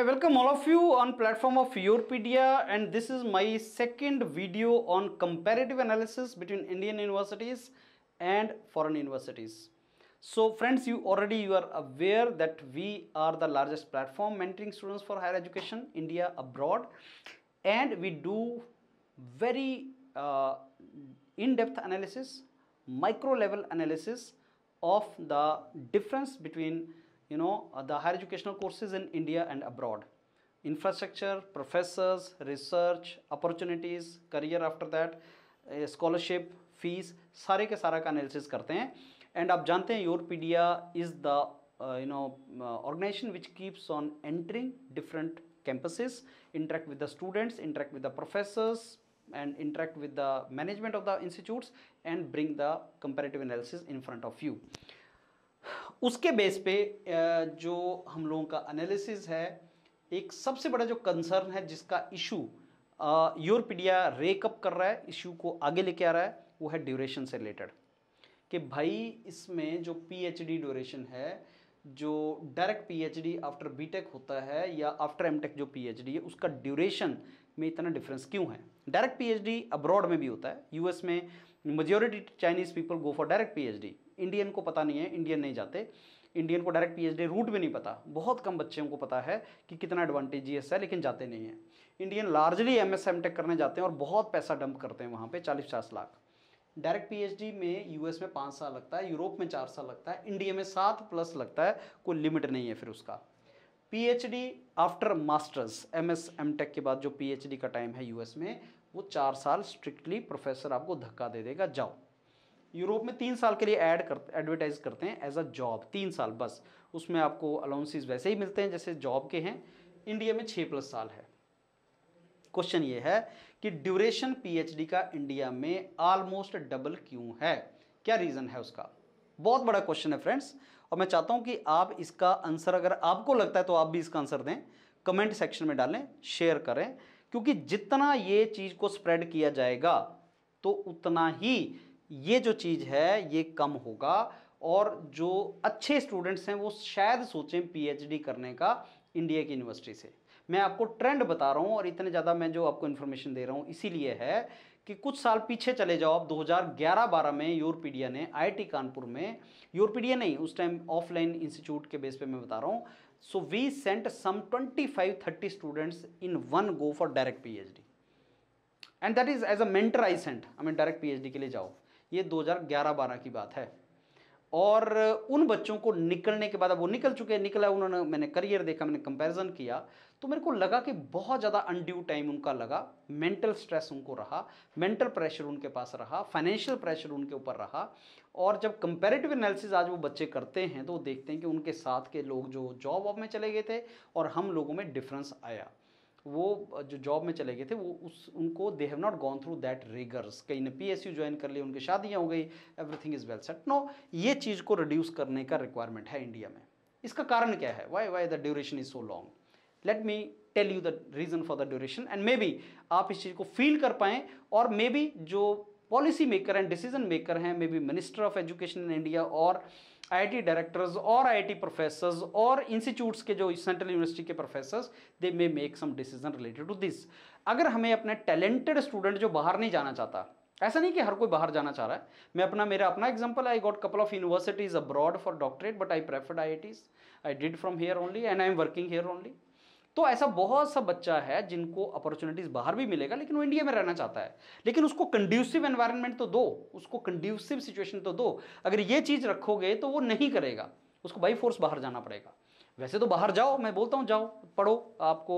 I welcome all of you on platform of Europedia and this is my second video on comparative analysis between Indian universities and foreign universities. So friends you already you are aware that we are the largest platform mentoring students for higher education India abroad and we do very uh, in-depth analysis micro level analysis of the difference between you know uh, the higher educational courses in India and abroad infrastructure professors research opportunities career after that uh, scholarship fees, सारे के सारा का and करते हैं and आप is the Europedia uh, you know, no organisation which keeps on entering different campuses, interact with the students, interact with the professors and interact with the management of the institutes and bring the comparative analysis in front of you. उसके base पे जो हम लोगों का analysis है एक सबसे बड़ा जो कंसर्न है जिसका इशू यूरोपीडिया रेकअप कर रहा है इशू को आगे लेके आ रहा है वो है ड्यूरेशन से रिलेटेड कि भाई इसमें जो पीएचडी ड्यूरेशन है जो डायरेक्ट पीएचडी आफ्टर बीटेक होता है या आफ्टर एमटेक जो पीएचडी है उसका ड्यूरेशन में इतना डिफरेंस क्यों है डायरेक्ट पीएचडी अब्रॉड में भी होता है यूएस में majority Chinese people go for direct PhD Indian को पता नहीं है इंडियन नहीं जाते इंडियन को डायरेक्ट पीएचडी रूट भी नहीं पता बहुत कम बच्चों को पता है कि कितना एडवांटेज है लेकिन जाते नहीं हैं Indian largely M S M tech करने जाते हैं और बहुत पैसा डंप करते हैं वहाँ पर चालीस पचास लाख डायरेक्ट पीएचडी में यूएस में पाँच साल लगता है यूरोप में चार साल लगता है इंडिया में सात प्लस लगता है कोई लिमिट नहीं है फिर उसका PhD after masters M S M tech के बाद जो पीएचडी का टाइम है यूएस में वो चार साल स्ट्रिक्टली प्रोफेसर आपको धक्का दे देगा जाओ यूरोप में तीन साल के लिए ऐड कर एडवर्टाइज करते हैं एज अ जॉब तीन साल बस उसमें आपको अलाउंसेज वैसे ही मिलते हैं जैसे जॉब के हैं इंडिया में छः प्लस साल है क्वेश्चन ये है कि ड्यूरेशन पीएचडी का इंडिया में ऑलमोस्ट डबल क्यों है क्या रीज़न है उसका बहुत बड़ा क्वेश्चन है फ्रेंड्स और मैं चाहता हूँ कि आप इसका आंसर अगर आपको लगता है तो आप भी इसका आंसर दें कमेंट सेक्शन में डालें शेयर करें क्योंकि जितना ये चीज़ को स्प्रेड किया जाएगा तो उतना ही ये जो चीज़ है ये कम होगा और जो अच्छे स्टूडेंट्स हैं वो शायद सोचें पीएचडी करने का इंडिया की यूनिवर्सिटी से मैं आपको ट्रेंड बता रहा हूँ और इतने ज़्यादा मैं जो आपको इन्फॉर्मेशन दे रहा हूँ इसीलिए है कि कुछ साल पीछे चले जाओ आप 2011-12 में यूरोपीडिया ने आईआईटी कानपुर में यूरोपीडिया नहीं उस टाइम ऑफलाइन इंस्टीट्यूट के बेस पे मैं बता रहा हूँ so we sent some 25-30 students in one go for direct PhD and that is as a mentor I sent हमें डायरेक्ट पीएचडी के लिए जाओ ये 2011-12 की बात है और उन बच्चों को निकलने के बाद अब वो निकल चुके हैं निकला उन्होंने मैंने करियर देखा मैंने कंपैरिजन किया तो मेरे को लगा कि बहुत ज़्यादा अनड्यू टाइम उनका लगा मेंटल स्ट्रेस उनको रहा मेंटल प्रेशर उनके पास रहा फाइनेंशियल प्रेशर उनके ऊपर रहा और जब कंपेरेटिव एनालिसिस आज वो बच्चे करते हैं तो वो देखते हैं कि उनके साथ के लोग जो जॉब वॉब में चले गए थे और हम लोगों में डिफरेंस आया वो जो जॉब में चले गए थे वो उस उनको they have not gone through that रेगर्स कहीं ने पीएसयू ज्वाइन कर लिया उनकी शादियाँ हो गई everything is well set no ये चीज़ को रिड्यूस करने का रिक्वायरमेंट है इंडिया में इसका कारण क्या है why why the duration is so long let me tell you the reason for the duration and maybe आप इस चीज़ को फील कर पाएँ और मे बी जो policy maker and decision maker हैं maybe minister of education in India और आईआईटी डायरेक्टर्स और आईआईटी प्रोफेसर्स और इंस्टीट्यूट्स के जो सेंट्रल यूनिवर्सिटी के professors they may make some decision related to this अगर हमें अपने टैलेंटेड स्टूडेंट जो बाहर नहीं जाना चाहता ऐसा नहीं कि हर कोई बाहर जाना चाह रहा है मैं अपना मेरा अपना example I got couple of universities abroad for doctorate but I preferred I I did from here only and I am working here only तो ऐसा बहुत सा बच्चा है जिनको अपॉर्चुनिटीज बाहर भी मिलेगा लेकिन वो इंडिया में रहना चाहता है लेकिन उसको कंड्यूसिव एनवायरनमेंट तो दो उसको कंड्यूसिव सिचुएशन तो दो अगर ये चीज़ रखोगे तो वो नहीं करेगा उसको बाई फोर्स बाहर जाना पड़ेगा वैसे तो बाहर जाओ मैं बोलता हूँ जाओ पढ़ो आपको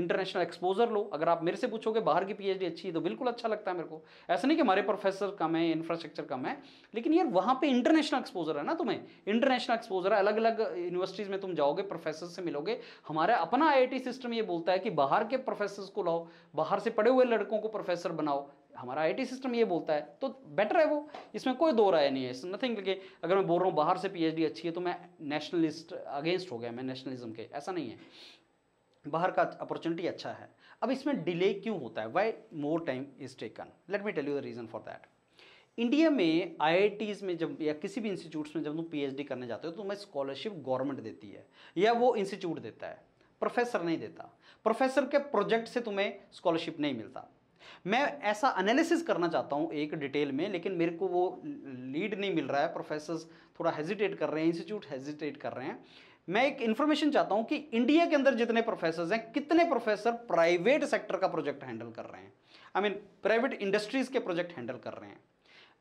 इंटरनेशनल एक्सपोजर लो अगर आप मेरे से पूछोगे बाहर की पीएचडी अच्छी है तो बिल्कुल अच्छा लगता है मेरे को ऐसा नहीं कि हमारे प्रोफेसर कम है इंफ्रास्ट्रक्चर कम है लेकिन यार वहाँ पे इंटरनेशनल एक्सपोजर है ना तुम्हें इंटरनेशनल एक्सपोजर है अलग अलग यूनिवर्सिटीज़ में तुम जाओगे प्रोफेसर से मिलोगे हमारा अपना आई सिस्टम ये बोलता है कि बाहर के प्रोफेसर को लाओ बाहर से पढ़े हुए लड़कों को प्रोफेसर बनाओ हमारा आईटी सिस्टम ये बोलता है तो बेटर है वो इसमें कोई दो राय नहीं है इस नथिंग क्योंकि अगर मैं बोल रहा हूँ बाहर से पीएचडी अच्छी है तो मैं नेशनलिस्ट अगेंस्ट हो गया मैं नेशनलिज्म के ऐसा नहीं है बाहर का अपॉर्चुनिटी अच्छा है अब इसमें डिले क्यों होता है why more time is taken let me tell you the reason for that India में आई में जब या किसी भी इंस्टीट्यूट्स में जब तुम पी करने जाते हो तो तुम्हें स्कॉलरशिप गवर्नमेंट देती है या वो इंस्टीट्यूट देता है प्रोफेसर नहीं देता प्रोफेसर के प्रोजेक्ट से तुम्हें स्कॉलरशिप नहीं मिलता मैं ऐसा एनालिसिस करना चाहता हूँ एक डिटेल में लेकिन मेरे को वो लीड नहीं मिल रहा है प्रोफेसर्स थोड़ा हेजिटेट कर रहे हैं इंस्टीट्यूट हेजिटेट कर रहे हैं मैं एक इन्फॉर्मेशन चाहता हूं कि इंडिया के अंदर जितने प्रोफेसर हैं कितने प्रोफेसर प्राइवेट सेक्टर का प्रोजेक्ट हैंडल कर रहे हैं आई मीन प्राइवेट इंडस्ट्रीज के प्रोजेक्ट हैंडल कर रहे हैं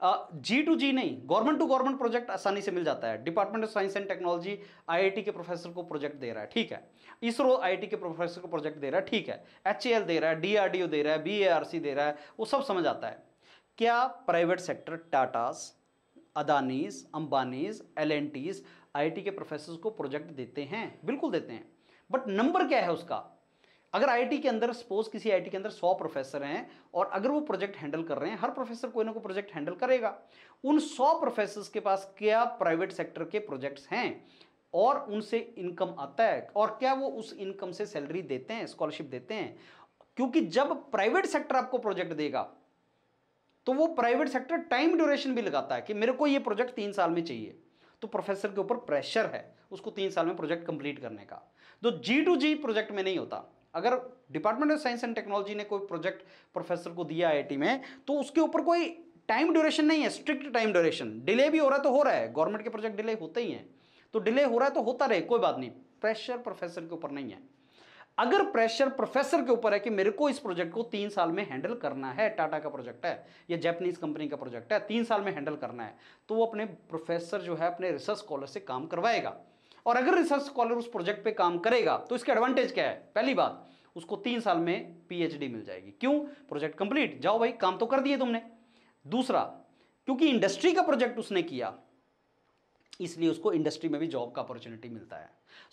जी टू जी नहीं गवर्नमेंट टू गवर्नमेंट प्रोजेक्ट आसानी से मिल जाता है department of science and technology IIT के प्रोफेसर को प्रोजेक्ट दे रहा है ठीक है इसरो आईआईटी के प्रोफेसर को प्रोजेक्ट दे रहा है ठीक है एच दे रहा है डीआरडीओ दे रहा है बीएआरसी दे रहा है वो सब समझ आता है क्या private sector Tatas Adanis Ambanis L I के प्रोफेसर को प्रोजेक्ट देते हैं बिल्कुल देते हैं बट नंबर क्या है उसका अगर आईआईटी के अंदर सपोज किसी आईआईटी के अंदर सौ प्रोफेसर हैं और अगर वो प्रोजेक्ट हैंडल कर रहे हैं हर प्रोफेसर कोई ना कोई प्रोजेक्ट हैंडल करेगा उन सौ प्रोफेसर के पास क्या प्राइवेट सेक्टर के प्रोजेक्ट्स हैं और उनसे इनकम आता है और क्या वो उस इनकम से सैलरी देते हैं स्कॉलरशिप देते हैं क्योंकि जब प्राइवेट सेक्टर आपको प्रोजेक्ट देगा तो वो प्राइवेट सेक्टर टाइम ड्यूरेशन भी लगाता है कि मेरे को ये प्रोजेक्ट तीन साल में चाहिए तो प्रोफेसर के ऊपर प्रेशर है उसको तीन साल में प्रोजेक्ट कंप्लीट करने का तो जी टू जी प्रोजेक्ट में नहीं होता अगर department of science and technology ने कोई प्रोजेक्ट प्रोफेसर को दिया आई में तो उसके ऊपर कोई टाइम ड्यूरेशन नहीं है स्ट्रिक्ट टाइम ड्यूरेशन डिले भी हो रहा तो हो रहा है गवर्नमेंट के प्रोजेक्ट डिले होते ही हैं तो डिले हो रहा है तो होता रहे कोई बात नहीं प्रेशर प्रोफेसर के ऊपर नहीं है अगर प्रेशर प्रोफेसर के ऊपर है कि मेरे को इस प्रोजेक्ट को तीन साल में हैंडल करना है टाटा का प्रोजेक्ट है या जैपनीज कंपनी का प्रोजेक्ट है तीन साल में हैंडल करना है तो वो अपने प्रोफेसर जो है अपने रिसर्च स्कॉलर से काम करवाएगा और अगर रिसर्च स्कॉलर उस प्रोजेक्ट पे काम करेगा तो इसके एडवांटेज क्या है पहली बात उसको तीन साल में पीएचडी मिल जाएगी क्यों प्रोजेक्ट कंप्लीट जाओ भाई काम तो कर दिए तुमने दूसरा क्योंकि इंडस्ट्री का प्रोजेक्ट उसने किया इसलिए उसको इंडस्ट्री में भी जॉब का अपॉर्चुनिटी मिलता है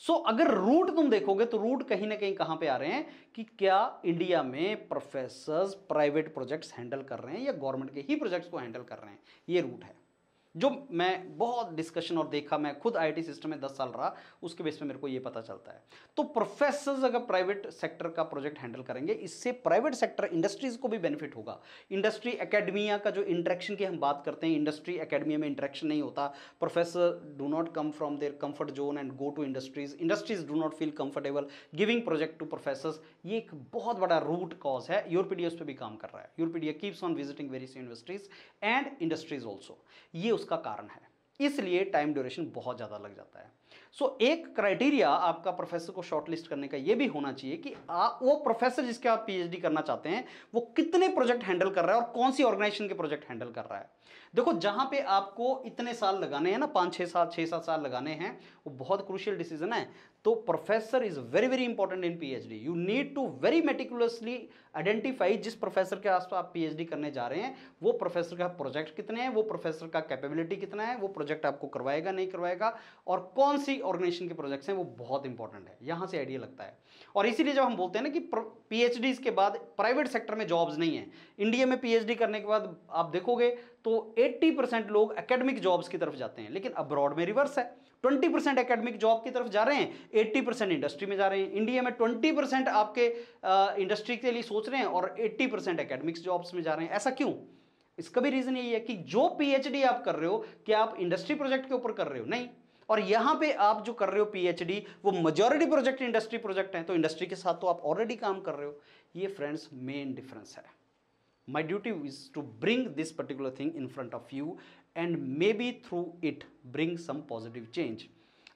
सो so, अगर रूट तुम देखोगे तो रूट कहीं ना कहीं कहां पे आ रहे हैं कि क्या इंडिया में प्रोफेसर्स प्राइवेट प्रोजेक्ट्स हैंडल कर रहे हैं या गवर्नमेंट के ही प्रोजेक्ट्स को हैंडल कर रहे हैं ये रूट है जो मैं बहुत डिस्कशन और देखा मैं खुद आईटी सिस्टम में 10 साल रहा उसके बेस पे मेरे को ये पता चलता है तो प्रोफेसर्स अगर प्राइवेट सेक्टर का प्रोजेक्ट हैंडल करेंगे इससे प्राइवेट सेक्टर इंडस्ट्रीज़ को भी बेनिफिट होगा इंडस्ट्री एकेडमिया का जो इंट्रैक्शन की हम बात करते हैं इंडस्ट्री अकेडमिया में इंट्रैक्शन नहीं होता professor do not come from their comfort zone and go to industries industries do not feel comfortable giving project to professor ये एक बहुत बड़ा रूट कॉज है यूरोपीडिया उस पर भी काम कर रहा है Europedia keeps on visiting various universities and industries also ये उसका कारण है इसलिए टाइम ड्यूरेशन बहुत ज़्यादा लग जाता है सो so, एक क्राइटेरिया आपका प्रोफेसर को शॉर्टलिस्ट करने का ये भी होना चाहिए कि आ, वो प्रोफेसर जिसके आप पीएचडी करना चाहते हैं वो कितने प्रोजेक्ट हैंडल कर रहा है और कौन सी ऑर्गेनाइजेशन के प्रोजेक्ट हैंडल कर रहा है देखो जहां पे आपको इतने साल लगाने हैं ना पाँच छः साल छः सात साल लगाने हैं वो बहुत क्रूशियल डिसीजन है तो professor is very very important in PhD you need to very meticulously identify जिस प्रोफेसर के आसपास आप पीएचडी करने जा रहे हैं वो प्रोफेसर का प्रोजेक्ट कितने हैं वो प्रोफेसर का कैपेबिलिटी कितना है वो प्रोजेक्ट आपको करवाएगा नहीं करवाएगा और कौन सी ऑर्गेनाइजेशन के प्रोजेक्ट्स हैं वो बहुत इंपॉर्टेंट है यहाँ से आइडिया लगता है और इसीलिए जब हम बोलते हैं ना कि पीएचडी के बाद प्राइवेट सेक्टर में जॉब्स नहीं है इंडिया में पीएचडी करने के बाद आप देखोगे तो 80 परसेंट लोग एकेडमिक जॉब्स की तरफ जाते हैं लेकिन अब्रॉड में रिवर्स है 20 परसेंट एकेडमिक जॉब की तरफ जा रहे हैं 80 परसेंट इंडस्ट्री में जा रहे हैं इंडिया में 20 परसेंट आपके इंडस्ट्री के लिए सोच रहे हैं और 80 परसेंट एकेडमिक जॉब्स में जा रहे हैं ऐसा क्यों इसका भी रीज़न यही है कि जो पीएचडी आप कर रहे हो क्या आप इंडस्ट्री प्रोजेक्ट के ऊपर कर रहे हो नहीं और यहां पे आप जो कर रहे हो पीएचडी वो मेजोरिटी प्रोजेक्ट इंडस्ट्री प्रोजेक्ट हैं तो इंडस्ट्री के साथ तो आप ऑलरेडी काम कर रहे हो ये फ्रेंड्स मेन डिफरेंस है my duty is to bring this particular thing in front of you and maybe through it bring some positive change.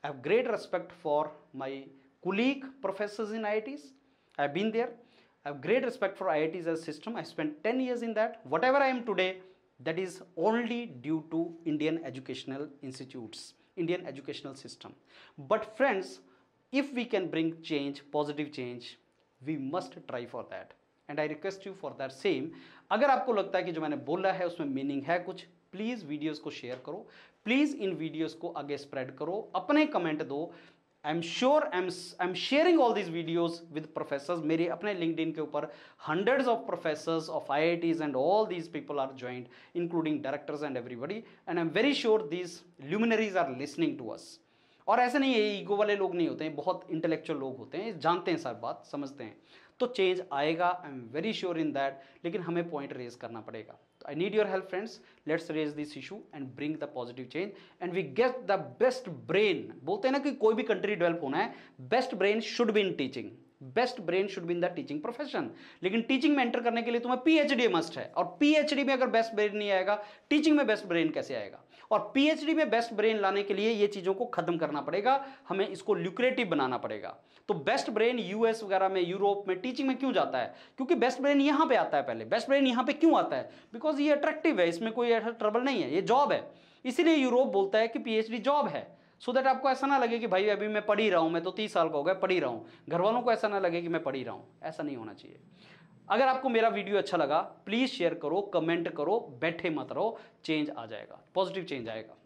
I have great respect for my colleague professors in IITs. I have been there. I have great respect for IITs as a system. I spent 10 years in that. Whatever I am today, that is only due to Indian educational institutes, Indian educational system. But friends, if we can bring change, positive change, we must try for that. And I request you for that same अगर आपको लगता है कि जो मैंने बोला है उसमें मीनिंग है कुछ प्लीज़ वीडियोस को शेयर करो प्लीज़ इन वीडियोस को आगे स्प्रेड करो अपने कमेंट दो I am sure I am I am sharing all this videos with professor मेरे अपने लिंकड के ऊपर hundreds of professor of I I Ts and all these people are joint including directors and everybody and I am very sure these luminaries are listening to us और ऐसे नहीं है ego वाले लोग नहीं होते हैं बहुत इंटेलेक्चुअल लोग होते हैं जानते हैं सर बात समझते हैं तो चेंज आएगा I am very sure in that लेकिन हमें पॉइंट रेज करना पड़ेगा तो I need your help friends let's raise this issue and bring the positive change and we get the best brain बोलते हैं ना कि कोई भी कंट्री डेवलप होना है best brain should be in teaching best brain should be in the teaching profession लेकिन teaching में एंटर करने के लिए तुम्हें पीएचडी मस्ट है और पीएचडी में अगर बेस्ट ब्रेन नहीं आएगा टीचिंग में बेस्ट ब्रेन कैसे आएगा और पीएचडी में बेस्ट ब्रेन लाने के लिए ये चीज़ों को खत्म करना पड़ेगा हमें इसको ल्यूक्रेटिव बनाना पड़ेगा तो बेस्ट ब्रेन यूएस वगैरह में यूरोप में टीचिंग में क्यों जाता है क्योंकि बेस्ट ब्रेन यहां पर आता है पहले बेस्ट ब्रेन यहां पर क्यों आता है बिकॉज ये अट्रैक्टिव है इसमें कोई ऐसा ट्रबल नहीं है ये जॉब है इसीलिए यूरोप बोलता है कि पीएचडी जॉब है सो so दैट आपको ऐसा ना लगे कि भाई अभी मैं पढ़ ही रहा हूँ मैं तो तीस साल का हो गया पढ़ ही रहा हूँ घर वालों को ऐसा ना लगे कि मैं पढ़ ही रहा हूँ ऐसा नहीं होना चाहिए अगर आपको मेरा वीडियो अच्छा लगा प्लीज़ शेयर करो कमेंट करो बैठे मत रहो चेंज आ जाएगा पॉजिटिव चेंज आएगा